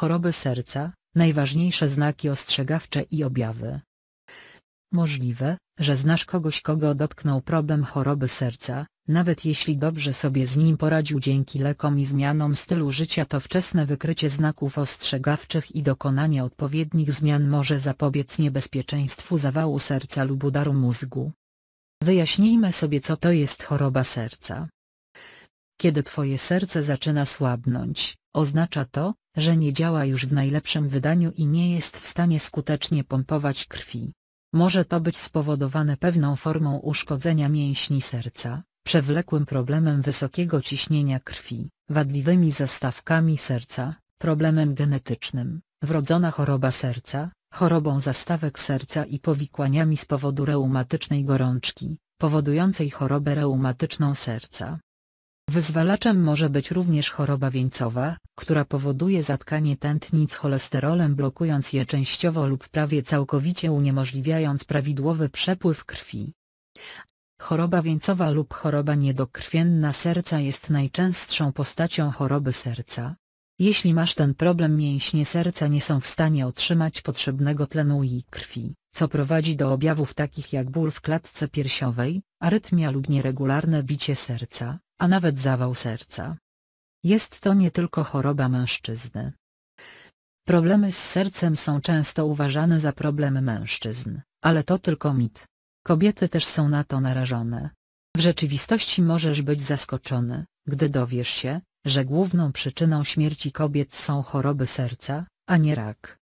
choroby serca, najważniejsze znaki ostrzegawcze i objawy. Możliwe, że znasz kogoś kogo dotknął problem choroby serca, nawet jeśli dobrze sobie z nim poradził dzięki lekom i zmianom stylu życia to wczesne wykrycie znaków ostrzegawczych i dokonanie odpowiednich zmian może zapobiec niebezpieczeństwu zawału serca lub udaru mózgu. Wyjaśnijmy sobie co to jest choroba serca. Kiedy twoje serce zaczyna słabnąć, oznacza to, że nie działa już w najlepszym wydaniu i nie jest w stanie skutecznie pompować krwi. Może to być spowodowane pewną formą uszkodzenia mięśni serca, przewlekłym problemem wysokiego ciśnienia krwi, wadliwymi zastawkami serca, problemem genetycznym, wrodzona choroba serca, chorobą zastawek serca i powikłaniami z powodu reumatycznej gorączki, powodującej chorobę reumatyczną serca. Wyzwalaczem może być również choroba wieńcowa, która powoduje zatkanie tętnic cholesterolem blokując je częściowo lub prawie całkowicie uniemożliwiając prawidłowy przepływ krwi. Choroba wieńcowa lub choroba niedokrwienna serca jest najczęstszą postacią choroby serca. Jeśli masz ten problem mięśnie serca nie są w stanie otrzymać potrzebnego tlenu i krwi, co prowadzi do objawów takich jak ból w klatce piersiowej, arytmia lub nieregularne bicie serca a nawet zawał serca. Jest to nie tylko choroba mężczyzny. Problemy z sercem są często uważane za problemy mężczyzn, ale to tylko mit. Kobiety też są na to narażone. W rzeczywistości możesz być zaskoczony, gdy dowiesz się, że główną przyczyną śmierci kobiet są choroby serca, a nie rak.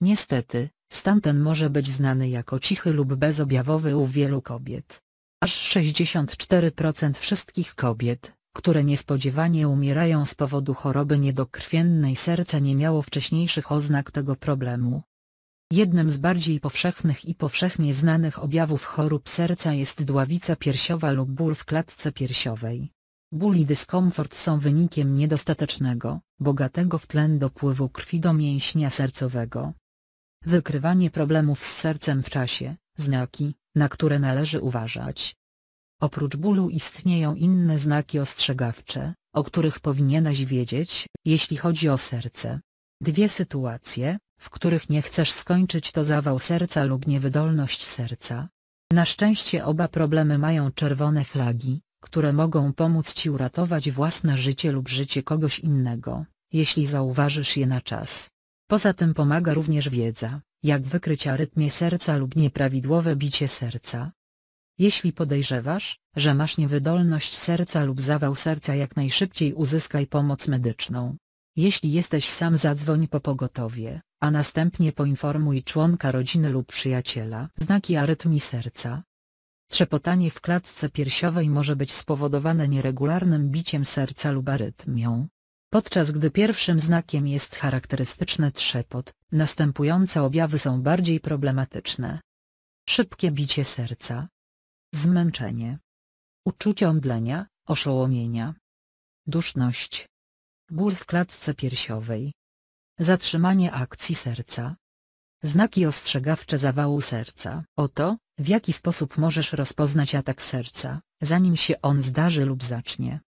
Niestety, stan ten może być znany jako cichy lub bezobjawowy u wielu kobiet. Aż 64% wszystkich kobiet, które niespodziewanie umierają z powodu choroby niedokrwiennej serca nie miało wcześniejszych oznak tego problemu. Jednym z bardziej powszechnych i powszechnie znanych objawów chorób serca jest dławica piersiowa lub ból w klatce piersiowej. Ból i dyskomfort są wynikiem niedostatecznego, bogatego w tlen dopływu krwi do mięśnia sercowego. Wykrywanie problemów z sercem w czasie, znaki, na które należy uważać. Oprócz bólu istnieją inne znaki ostrzegawcze, o których powinieneś wiedzieć, jeśli chodzi o serce. Dwie sytuacje, w których nie chcesz skończyć to zawał serca lub niewydolność serca. Na szczęście oba problemy mają czerwone flagi, które mogą pomóc Ci uratować własne życie lub życie kogoś innego, jeśli zauważysz je na czas. Poza tym pomaga również wiedza, jak wykryć arytmię serca lub nieprawidłowe bicie serca. Jeśli podejrzewasz, że masz niewydolność serca lub zawał serca jak najszybciej uzyskaj pomoc medyczną. Jeśli jesteś sam zadzwoń po pogotowie, a następnie poinformuj członka rodziny lub przyjaciela. Znaki arytmii serca Trzepotanie w klatce piersiowej może być spowodowane nieregularnym biciem serca lub arytmią. Podczas gdy pierwszym znakiem jest charakterystyczny trzepot, następujące objawy są bardziej problematyczne. Szybkie bicie serca. Zmęczenie. Uczucie omdlenia, oszołomienia. Duszność. Ból w klatce piersiowej. Zatrzymanie akcji serca. Znaki ostrzegawcze zawału serca. Oto, w jaki sposób możesz rozpoznać atak serca, zanim się on zdarzy lub zacznie.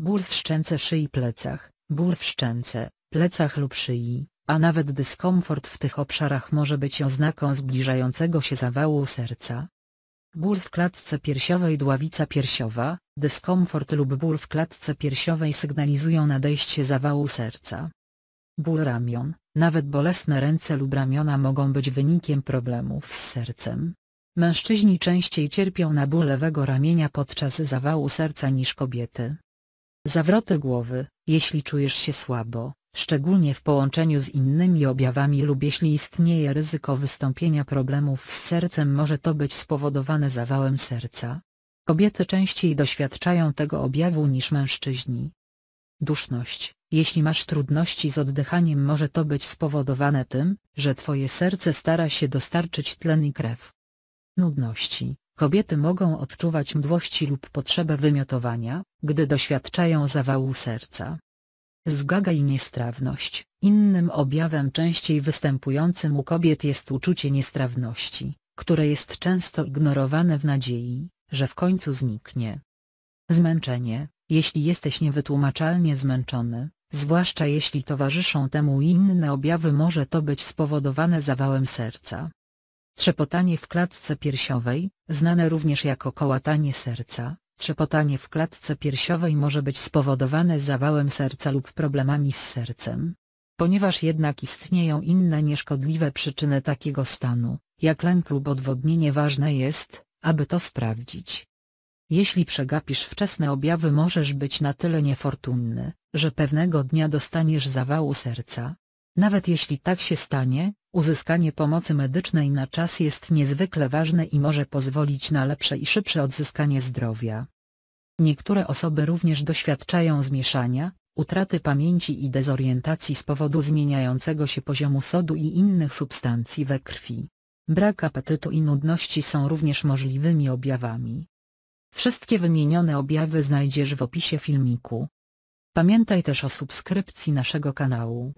Ból w szczęce szyi plecach, ból w szczęce, plecach lub szyi, a nawet dyskomfort w tych obszarach może być oznaką zbliżającego się zawału serca. Ból w klatce piersiowej Dławica piersiowa, dyskomfort lub ból w klatce piersiowej sygnalizują nadejście zawału serca. Ból ramion, nawet bolesne ręce lub ramiona mogą być wynikiem problemów z sercem. Mężczyźni częściej cierpią na ból lewego ramienia podczas zawału serca niż kobiety. Zawroty głowy, jeśli czujesz się słabo, szczególnie w połączeniu z innymi objawami lub jeśli istnieje ryzyko wystąpienia problemów z sercem może to być spowodowane zawałem serca. Kobiety częściej doświadczają tego objawu niż mężczyźni. Duszność, jeśli masz trudności z oddychaniem może to być spowodowane tym, że twoje serce stara się dostarczyć tlen i krew. Nudności, Kobiety mogą odczuwać mdłości lub potrzebę wymiotowania, gdy doświadczają zawału serca. Zgaga i niestrawność Innym objawem częściej występującym u kobiet jest uczucie niestrawności, które jest często ignorowane w nadziei, że w końcu zniknie. Zmęczenie Jeśli jesteś niewytłumaczalnie zmęczony, zwłaszcza jeśli towarzyszą temu inne objawy może to być spowodowane zawałem serca. Trzepotanie w klatce piersiowej, znane również jako kołatanie serca, trzepotanie w klatce piersiowej może być spowodowane zawałem serca lub problemami z sercem. Ponieważ jednak istnieją inne nieszkodliwe przyczyny takiego stanu, jak lęk lub odwodnienie ważne jest, aby to sprawdzić. Jeśli przegapisz wczesne objawy możesz być na tyle niefortunny, że pewnego dnia dostaniesz zawału serca, nawet jeśli tak się stanie, uzyskanie pomocy medycznej na czas jest niezwykle ważne i może pozwolić na lepsze i szybsze odzyskanie zdrowia. Niektóre osoby również doświadczają zmieszania, utraty pamięci i dezorientacji z powodu zmieniającego się poziomu sodu i innych substancji we krwi. Brak apetytu i nudności są również możliwymi objawami. Wszystkie wymienione objawy znajdziesz w opisie filmiku. Pamiętaj też o subskrypcji naszego kanału.